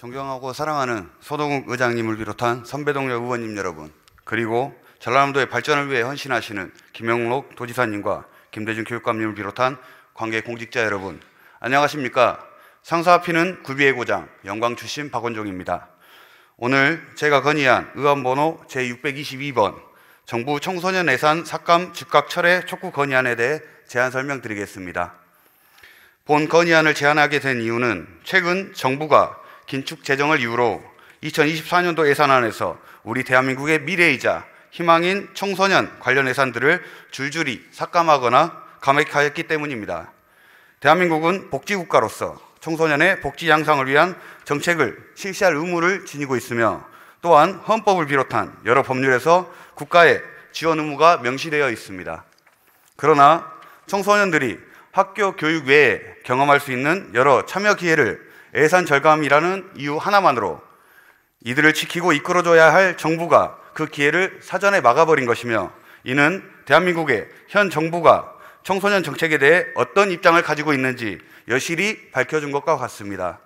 존경하고 사랑하는 소동욱 의장님을 비롯한 선배동료 의원님 여러분, 그리고 전라남도의 발전을 위해 헌신하시는 김영록 도지사님과 김대중 교육감님을 비롯한 관계 공직자 여러분, 안녕하십니까? 상사 피는 구비의 고장, 영광 출신 박원종입니다. 오늘 제가 건의한 의원번호 제622번 정부 청소년 예산 삭감 즉각 철회 촉구 건의안에 대해 제안 설명드리겠습니다. 본 건의안을 제안하게 된 이유는 최근 정부가 긴축 재정을 이유로 2024년도 예산안에서 우리 대한민국의 미래이자 희망인 청소년 관련 예산들을 줄줄이 삭감하거나 감액하였기 때문입니다. 대한민국은 복지국가로서 청소년의 복지 향상을 위한 정책을 실시할 의무를 지니고 있으며 또한 헌법을 비롯한 여러 법률에서 국가의 지원 의무가 명시되어 있습니다. 그러나 청소년들이 학교 교육 외에 경험할 수 있는 여러 참여 기회를 예산 절감이라는 이유 하나만으로 이들을 지키고 이끌어줘야 할 정부가 그 기회를 사전에 막아버린 것이며 이는 대한민국의 현 정부가 청소년 정책에 대해 어떤 입장을 가지고 있는지 여실히 밝혀준 것과 같습니다.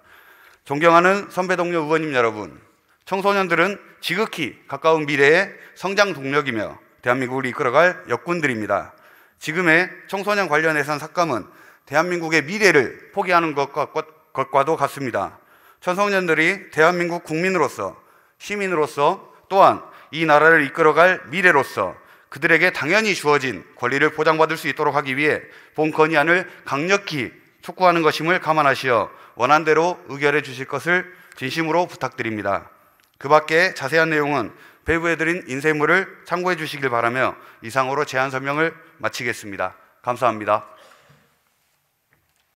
존경하는 선배 동료 의원님 여러분, 청소년들은 지극히 가까운 미래의 성장 동력이며 대한민국을 이끌어갈 역군들입니다. 지금의 청소년 관련 예산 삭감은 대한민국의 미래를 포기하는 것과 것과도 같습니다. 천성년들이 대한민국 국민으로서 시민으로서 또한 이 나라를 이끌어갈 미래로서 그들에게 당연히 주어진 권리를 보장받을 수 있도록 하기 위해 본 건의안을 강력히 촉구하는 것임을 감안하시어 원안대로 의결해 주실 것을 진심으로 부탁드립니다. 그 밖에 자세한 내용은 배부해드린 인쇄물을 참고해 주시길 바라며 이상으로 제안 설명을 마치겠습니다. 감사합니다.